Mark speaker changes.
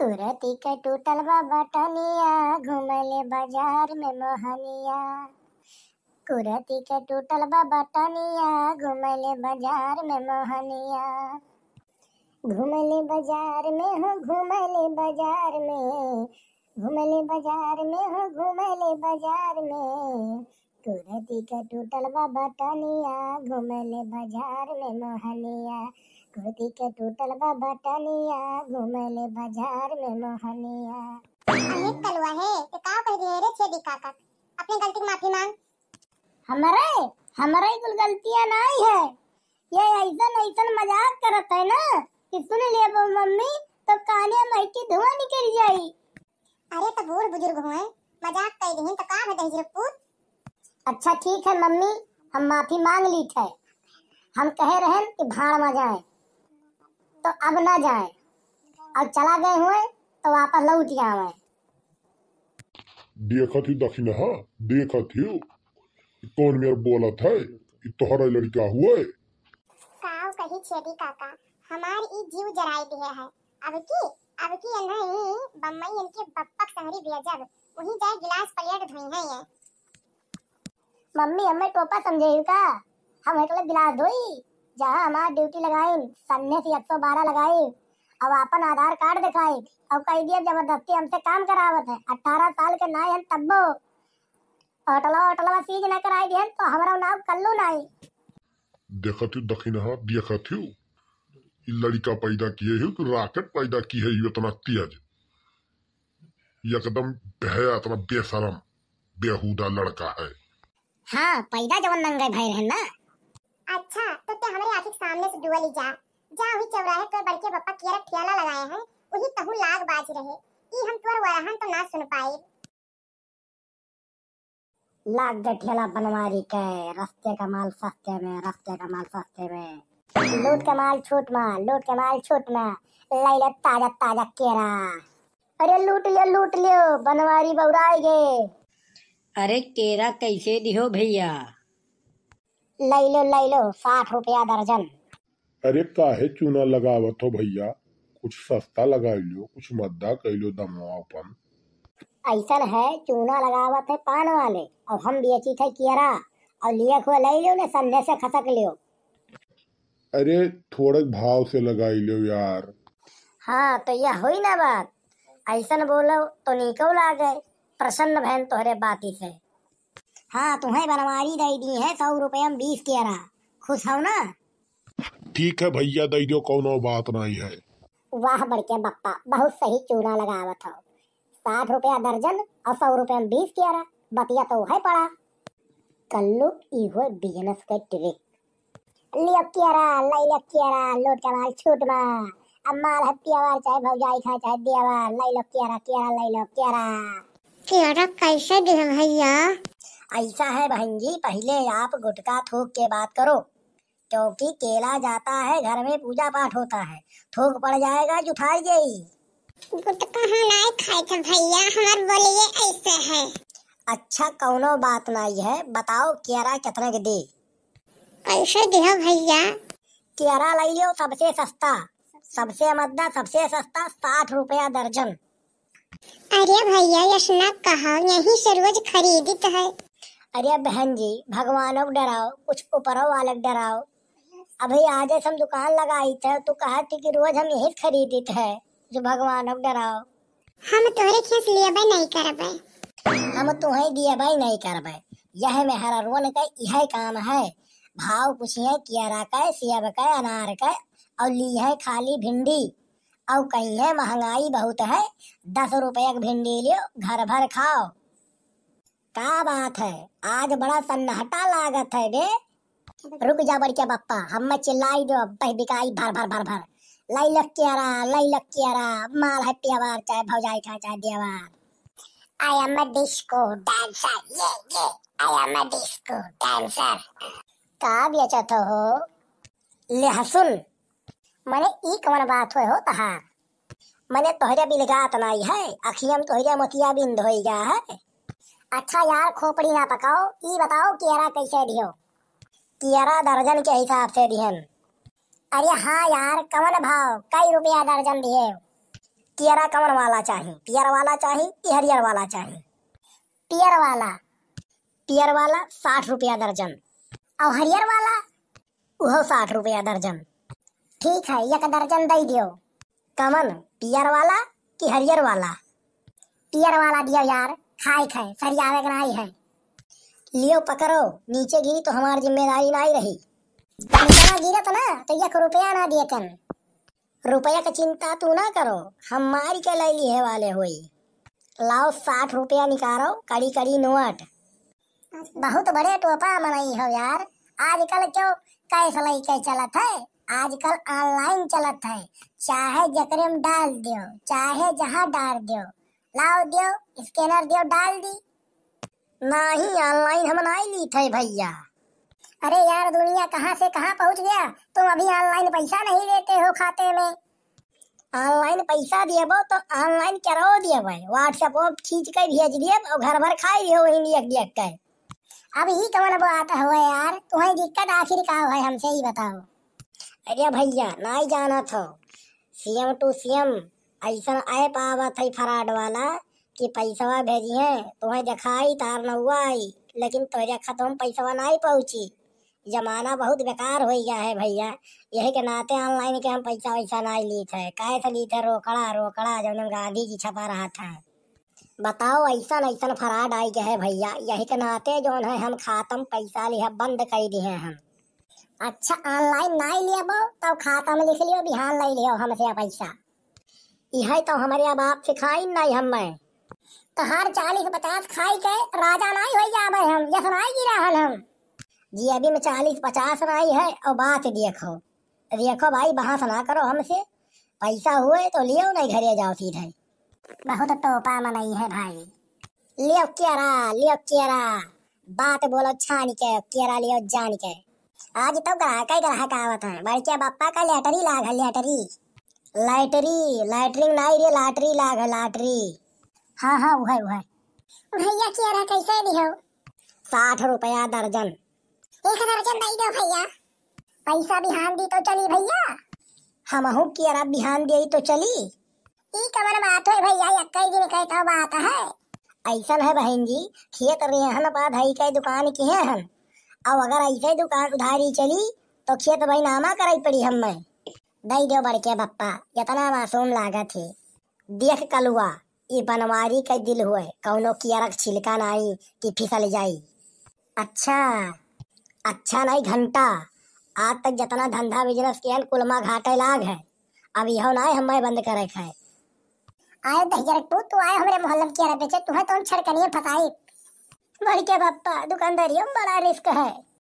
Speaker 1: कुरती के टूटल बा बटनिया घुमले बाजार में मोहनिया कुरती के टूटल बा बटनिया घुमले बाजार में मोहनिया घूमले बाजार में हो घूमले बाजार में घूमले बाजार में हो घूमले बाजार में कुरती के टूटल बा बटनिया घुमले बाजार में मोहनिया कुर्ती के टूटल बाबा टनिया घूमले बाजार में मोहनिया अहे कलवा है ते का कह दिए रे छेदी काका अपनी गलती की माफी मांग हमरे हमरे कुल गलतियां नहीं है ये ऐसन ऐसन मजाक करत है ना कि सुन ले अब मम्मी तो काने में की धुआं निकल जाई अरे तो बूढ़ बुजुर्ग हुए मजाक कह दिहिन तो का भदई रे पूत अच्छा ठीक है मम्मी हम माफी मांग ली थे हम कह रहे हैं कि भाड़ में जाए तो अब ना जाए अब चला गए हुए तो वापस लौट जावे देखत थी दखी हा देखत थी कौन मेरे बोला था कि तोहरा लड़का हुआ है काऊ कही छेदी काका हमार ई जीव जराई दिए है अब की अब की नहीं बम्मई इनके बप्पक संगरी भेजब वहीं जाए गिलास प्लेट धोई है ये मम्मी हमें टोपा समझे का हम एकले गिलास धोई जहाँ हमार ड्यूटी लगाई सन्ने से एक सौ बारह लगाई अब अपन आधार कार्ड दिखाई अब कह दिया जबरदस्ती हमसे काम करावत है अठारह साल के ना तब्बो होटलवा सीज कराई तो नाव नाई देखत देखत लड़का पैदा किए राकेट पैदा की है इतना तेज एकदम इतना बेशरम बेहुदा लड़का है हाँ पैदा जवन नंगे भाई ना अच्छा हमरे आखिर सामने से डुअल जा जा वही चौराहे पर बड़के बप्पा किया ठियाला लगाए हैं वही तहु लाग बाज रहे ई हम तोर वरहन तो ना सुन पाए लाग दे ठेला बनवारी के रास्ते का माल सस्ते में रास्ते का माल सस्ते में लूट के माल छूट में लूट के माल छूट में लै ले ताजा ताजा केरा अरे लूट लियो लूट लियो बनवारी बौराए गे अरे केरा कैसे दियो भैया लो लो साठ रुपया दर्जन अरे काहे चूना लगावत हो भैया कुछ सस्ता लगा लो कुछ मद्दा कर लो अपन ऐसा है चूना लगावत है पान वाले और हम बेची थे केरा और लिए को ले लो ने संधे से खसक लियो अरे थोड़े भाव से लगाई लो यार हाँ तो यह हुई ना बात ऐसा बोलो तो निकल ला गए प्रसन्न बहन तोहरे बाती से हाँ तुम्हें बनवारी दे दी है सौ रुपये में बीस के रहा खुश हो ना ठीक है भैया दे दो कौन बात नहीं है वाह बड़के बप्पा बहुत सही चूड़ा लगावत था साठ रुपया दर्जन और सौ रुपये में बीस के रहा बतिया तो है पड़ा कल्लू इहो बिजनेस के ट्रिक लियो कियरा लई लो कियरा लोट कमाल छूट मा अम्माल हत्तियावार चाहे भौजाई खा चाहे दिया दियावार लई लो कियरा कियरा लई लो कियरा कियरा कैसे दिहम भैया ऐसा है बहन जी पहले आप गुटका थूक के बात करो क्योंकि केला जाता है घर में पूजा पाठ होता है थूक पड़ जाएगा जुथाइए गुटका हम हाँ खाए थे भैया हमार बोलिए ऐसे है अच्छा कौनो बात नहीं है बताओ केरा कितने के दे कैसे दियो भैया केरा ले लियो सबसे सस्ता सबसे मद्दा सबसे सस्ता साठ रुपया दर्जन अरे भैया यशना कहा यहीं से रोज खरीदित है अरे बहन जी भगवान डराओ कुछ ऊपर वालक डराओ अभी आज हम दुकान लगाई थे तो कहा थी कि रोज हम यही खरीदित थे जो भगवान डराओ हम तोरे खेस लिए भाई नहीं करबे हम तुहे दिए भाई नहीं करबे यह मेहरा रोन का यह काम है भाव है कियारा का सेब का अनार का और ली है खाली भिंडी और कहीं है महंगाई बहुत है दस रुपये की भिंडी लियो घर भर खाओ का बात है आज बड़ा सन्नाटा लागत है बे रुक जा बड़के बप्पा हम मैं चिल्लाई दो बह बिकाई भर भर भर भर लई लक आरा लई लक आरा माल है पियावार चाहे भौजाई खा चाहे देवार I am a disco dancer ये ये I am a disco dancer का बेचत हो लेहसुन हाँ मने ई कवन बात होय हो तहार मने तोहरे बिलगात नाई है अखियम तोहरे मोतिया बिंद होई जा है अच्छा यार खोपड़ी ना पकाओ ये बताओ कियरा कैसे दियो कियरा दर्जन के हिसाब से दिहन अरे हाँ यार कमन भाव कई रुपया दर्जन दिए कियरा कवन वाला चाहे पियर वाला चाहे कि हरियर वाला चाहे पियर वाला पियर वाला साठ रुपया दर्जन और हरियर वाला वह साठ रुपया दर्जन ठीक है एक दर्जन दे दियो कमन पियर वाला कि हरियर वाला पियर वाला दियो यार खाई है सरियावे बनाई है लियो पकड़ो नीचे गिरी तो हमारी जिम्मेदारी नहीं रही निकला गिरा तो ना तो एक रुपया ना दिए तन रुपया का चिंता तू ना करो हम मार के ले लिए वाले हुई लाओ साठ रुपया निकालो कड़ी कड़ी नोट बहुत बड़े टोपा मनाई हो यार आजकल क्यों कैश लई के चलत है आजकल ऑनलाइन चलत है चाहे जकरे में डाल दियो चाहे जहाँ डाल दियो लाओ दियो स्कैनर दियो डाल दी नहीं ऑनलाइन हम नहीं ली थे भैया अरे यार दुनिया कहाँ से कहाँ पहुँच गया तुम अभी ऑनलाइन पैसा नहीं देते हो खाते में ऑनलाइन पैसा दिए बो तो ऑनलाइन करो दिए भाई व्हाट्सएप खींच कर भेज दिए और घर भर खाए भी हो लिख लिख कर अब ही कमन वो आता हुआ यार तुम्हें दिक्कत आखिर का है हमसे ही बताओ अरे भैया ना ही जाना था सीएम टू सीएम ऐसा ऐप पावा है फ्राड वाला कि पैसवा भेजी है तुम्हें दिखाई तार हुआ आई लेकिन तुहरे खतों में पैसवा नहीं पहुँची जमाना बहुत बेकार हो गया है भैया यही के नाते ऑनलाइन के हम पैसा वैसा नहीं ली थे कैसे ली थे रोकड़ा रोकड़ा जो गांधी जी छपा रहा था बताओ ऐसा ऐसा फराड आई गए है भैया यही के नाते जो है हम खातम पैसा लिया बंद कर दिए हम अच्छा ऑनलाइन ना लिया तब तो खाता में लिख लियो बिहान ले लियो हमसे पैसा इहे तो हमारे बाप सिखाई नहीं हम मैं तो हर चालीस पचास खाई के राजा नहीं हो जावे हम यस नहीं गिरा हल हम जी अभी मैं चालीस पचास नहीं है और बात देखो देखो भाई बहस ना करो हमसे पैसा हुए तो लियो नहीं घरे जाओ सीधे बहुत टोपा तो मनाई है भाई लियो केरा लियो केरा बात बोलो छान के केरा लियो जान के आज तो ग्राहक ग्राहक आवत है बड़के बापा का लेटरी लाग लेटरी लाइटरी लैटरिंग ना ये लाटरी लाग है लाटरी हाँ हाँ वह वह भैया क्या रहा कैसे दी हो साठ रुपया दर्जन एक दर्जन दई दो भैया पैसा बिहान दी तो चली भैया हम हूँ किया रहा बिहान दी तो चली ये कमर बात है भैया यक्का जी ने कहता तो बात है ऐसा है बहन जी खेत रहे रेहन बाद हई के दुकान की है हम अब अगर ऐसे दुकान उधारी चली तो खेत भाई नामा कराई पड़ी हम मैं दई दो बड़के बप्पा इतना मासूम लागत है देख कलुआ ये बनवारी का दिल हुए कौनो की कियरक छिलका नहीं कि फिसल जाई अच्छा अच्छा नहीं घंटा आज तक जितना धंधा बिजनेस किया कुलमा घाटे लाग है अब यहो ना हम बंद करे है आए दहियर तू तू आए हमारे मोहल्ले के अरे बेचे तू है तो हम छड़कनी फसाई बड़के बप्पा दुकानदारी हम बड़ा रिस्क है